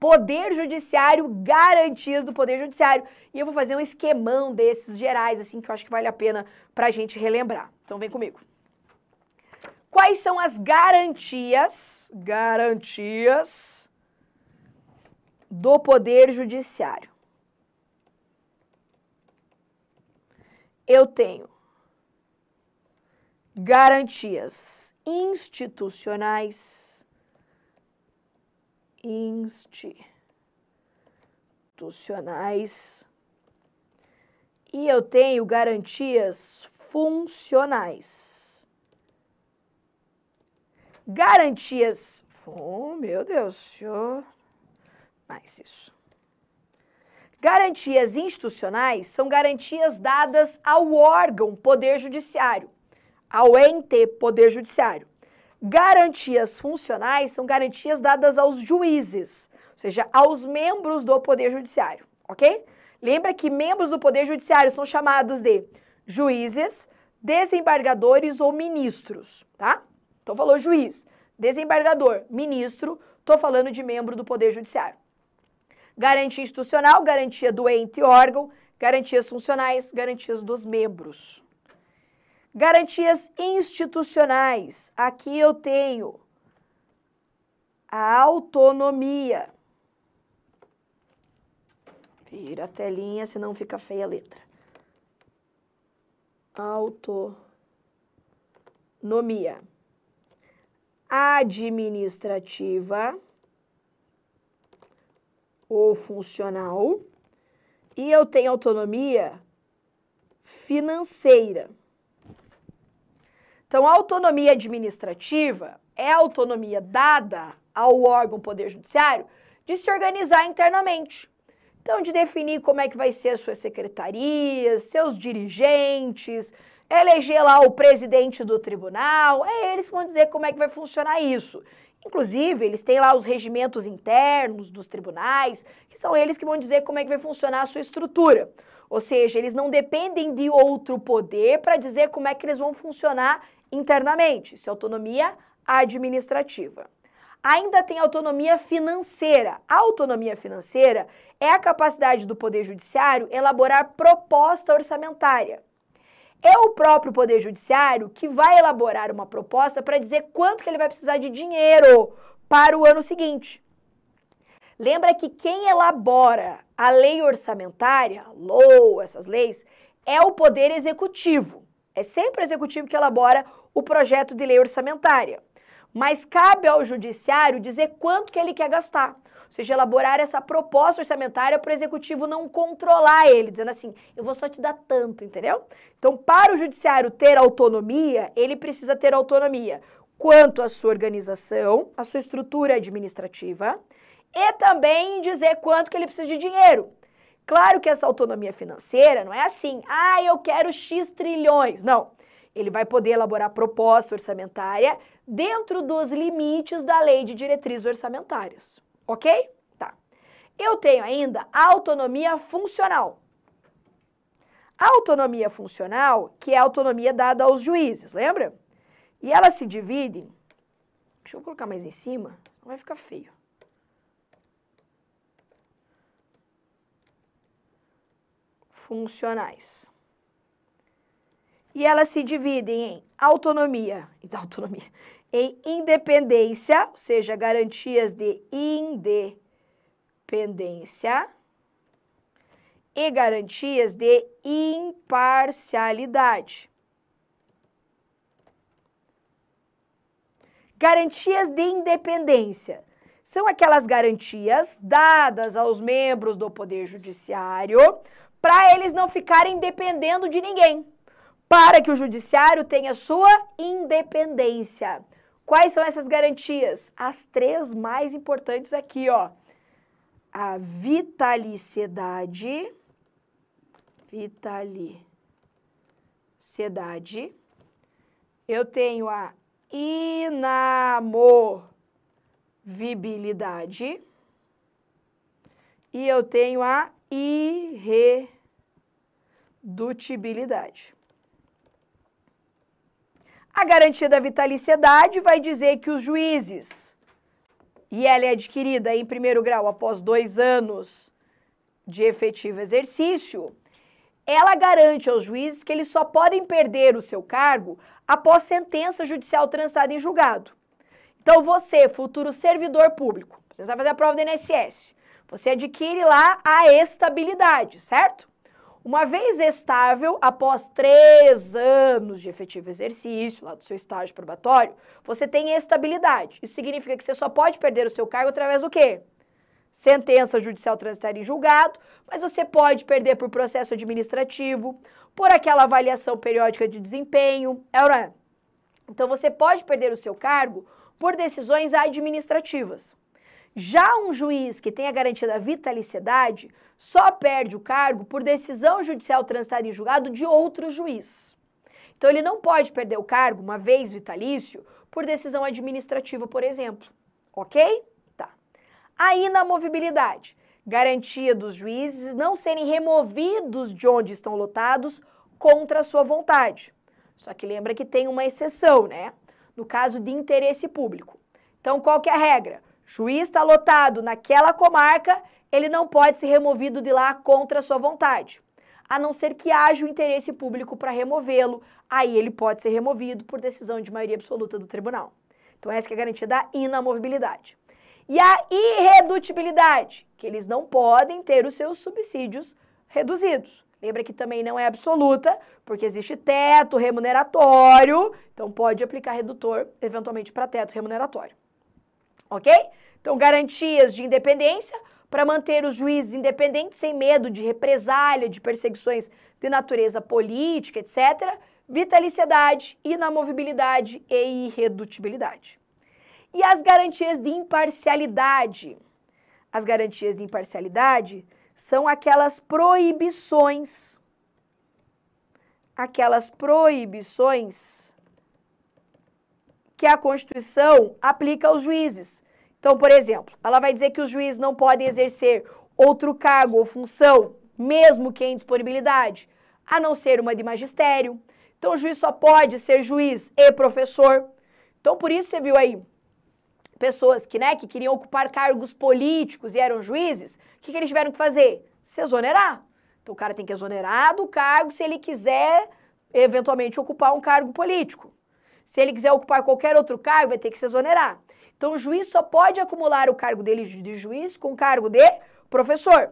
Poder Judiciário, garantias do Poder Judiciário. E eu vou fazer um esquemão desses gerais, assim, que eu acho que vale a pena para a gente relembrar. Então vem comigo. Quais são as garantias, garantias do Poder Judiciário? Eu tenho garantias institucionais, institucionais e eu tenho garantias funcionais. Garantias. Oh, meu Deus, senhor. Mais isso. Garantias institucionais são garantias dadas ao órgão Poder Judiciário, ao ente Poder Judiciário. Garantias funcionais são garantias dadas aos juízes, ou seja, aos membros do Poder Judiciário, ok? Lembra que membros do Poder Judiciário são chamados de juízes, desembargadores ou ministros, tá? Então falou juiz, desembargador, ministro, tô falando de membro do Poder Judiciário. Garantia institucional, garantia do ente órgão, garantias funcionais, garantias dos membros, Garantias institucionais. Aqui eu tenho a autonomia. Vira a telinha, senão fica feia a letra. Autonomia administrativa ou funcional. E eu tenho autonomia financeira. Então, a autonomia administrativa é a autonomia dada ao órgão Poder Judiciário de se organizar internamente. Então, de definir como é que vai ser as suas secretarias, seus dirigentes, eleger lá o presidente do tribunal, é eles que vão dizer como é que vai funcionar isso. Inclusive, eles têm lá os regimentos internos dos tribunais, que são eles que vão dizer como é que vai funcionar a sua estrutura. Ou seja, eles não dependem de outro poder para dizer como é que eles vão funcionar internamente, isso é autonomia administrativa. Ainda tem autonomia financeira. A autonomia financeira é a capacidade do Poder Judiciário elaborar proposta orçamentária. É o próprio Poder Judiciário que vai elaborar uma proposta para dizer quanto que ele vai precisar de dinheiro para o ano seguinte. Lembra que quem elabora a lei orçamentária, LOA, essas leis, é o Poder Executivo. É sempre o executivo que elabora o projeto de lei orçamentária. Mas cabe ao judiciário dizer quanto que ele quer gastar. Ou seja, elaborar essa proposta orçamentária para o executivo não controlar ele, dizendo assim, eu vou só te dar tanto, entendeu? Então, para o judiciário ter autonomia, ele precisa ter autonomia quanto à sua organização, à sua estrutura administrativa, e também dizer quanto que ele precisa de dinheiro. Claro que essa autonomia financeira não é assim, ah, eu quero X trilhões. Não. Ele vai poder elaborar proposta orçamentária dentro dos limites da lei de diretrizes orçamentárias. Ok? Tá. Eu tenho ainda a autonomia funcional. A autonomia funcional, que é a autonomia dada aos juízes, lembra? E ela se divide. Deixa eu colocar mais em cima, não vai ficar feio. funcionais. E elas se dividem em autonomia, então autonomia, em independência, ou seja, garantias de independência e garantias de imparcialidade. Garantias de independência são aquelas garantias dadas aos membros do Poder Judiciário para eles não ficarem dependendo de ninguém, para que o judiciário tenha sua independência. Quais são essas garantias? As três mais importantes aqui, ó. A vitaliciedade, vitaliciedade, eu tenho a inamovibilidade e eu tenho a irredutibilidade. A garantia da vitaliciedade vai dizer que os juízes, e ela é adquirida em primeiro grau após dois anos de efetivo exercício, ela garante aos juízes que eles só podem perder o seu cargo após sentença judicial transitada em julgado. Então você, futuro servidor público, você vai fazer a prova do INSS. Você adquire lá a estabilidade, certo? Uma vez estável, após três anos de efetivo exercício, lá do seu estágio probatório, você tem estabilidade. Isso significa que você só pode perder o seu cargo através do quê? Sentença judicial transitada em julgado, mas você pode perder por processo administrativo, por aquela avaliação periódica de desempenho, é, é? Então você pode perder o seu cargo por decisões administrativas. Já um juiz que tenha garantia da vitaliciedade só perde o cargo por decisão judicial transitada em julgado de outro juiz. Então ele não pode perder o cargo, uma vez vitalício, por decisão administrativa, por exemplo. Ok? Tá. Aí na movibilidade, garantia dos juízes não serem removidos de onde estão lotados contra a sua vontade. Só que lembra que tem uma exceção, né? No caso de interesse público. Então qual que é a regra? juiz está lotado naquela comarca, ele não pode ser removido de lá contra sua vontade. A não ser que haja o interesse público para removê-lo, aí ele pode ser removido por decisão de maioria absoluta do tribunal. Então, essa é a garantia da inamovibilidade. E a irredutibilidade, que eles não podem ter os seus subsídios reduzidos. Lembra que também não é absoluta, porque existe teto remuneratório, então pode aplicar redutor eventualmente para teto remuneratório ok? Então, garantias de independência para manter os juízes independentes sem medo de represália, de perseguições de natureza política, etc. Vitaliciedade, inamovibilidade e irredutibilidade. E as garantias de imparcialidade. As garantias de imparcialidade são aquelas proibições, aquelas proibições que a Constituição aplica aos juízes. Então, por exemplo, ela vai dizer que os juízes não podem exercer outro cargo ou função, mesmo que em disponibilidade, a não ser uma de magistério. Então, o juiz só pode ser juiz e professor. Então, por isso você viu aí pessoas que, né, que queriam ocupar cargos políticos e eram juízes, o que, que eles tiveram que fazer? Se exonerar. Então, o cara tem que exonerar do cargo se ele quiser, eventualmente, ocupar um cargo político. Se ele quiser ocupar qualquer outro cargo, vai ter que se exonerar. Então, o juiz só pode acumular o cargo dele de juiz com o cargo de professor.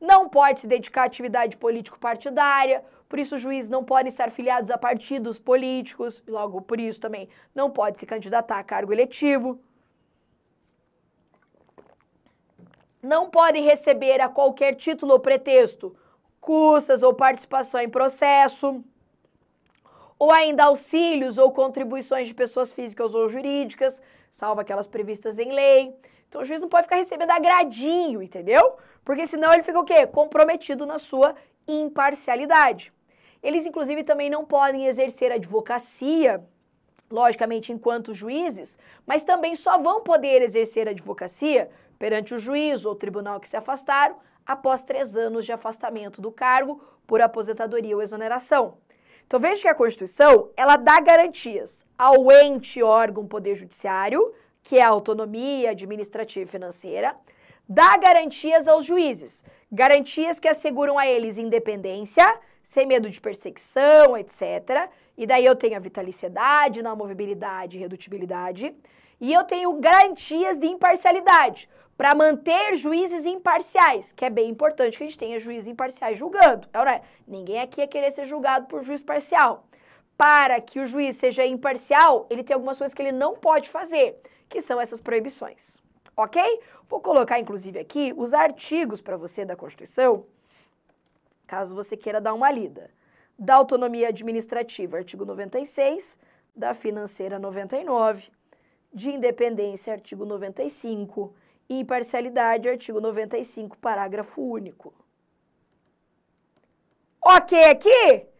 Não pode se dedicar à atividade político-partidária, por isso, os juízes não podem estar filiados a partidos políticos, logo por isso também não pode se candidatar a cargo eletivo. Não pode receber a qualquer título ou pretexto custas ou participação em processo ou ainda auxílios ou contribuições de pessoas físicas ou jurídicas, salvo aquelas previstas em lei. Então o juiz não pode ficar recebendo agradinho, entendeu? Porque senão ele fica o quê? Comprometido na sua imparcialidade. Eles, inclusive, também não podem exercer advocacia, logicamente, enquanto juízes, mas também só vão poder exercer advocacia perante o juiz ou o tribunal que se afastaram após três anos de afastamento do cargo por aposentadoria ou exoneração. Então veja que a Constituição, ela dá garantias ao ente órgão poder judiciário, que é a autonomia administrativa e financeira, dá garantias aos juízes, garantias que asseguram a eles independência, sem medo de perseguição, etc. E daí eu tenho a vitaliciedade, não movibilidade, redutibilidade, e eu tenho garantias de imparcialidade para manter juízes imparciais, que é bem importante que a gente tenha juízes imparciais julgando. É é? ninguém aqui ia é querer ser julgado por juiz parcial. Para que o juiz seja imparcial, ele tem algumas coisas que ele não pode fazer, que são essas proibições. Ok? Vou colocar, inclusive, aqui os artigos para você da Constituição, caso você queira dar uma lida. Da autonomia administrativa, artigo 96, da financeira 99, de independência, artigo 95, e imparcialidade, artigo 95, parágrafo único. Ok aqui?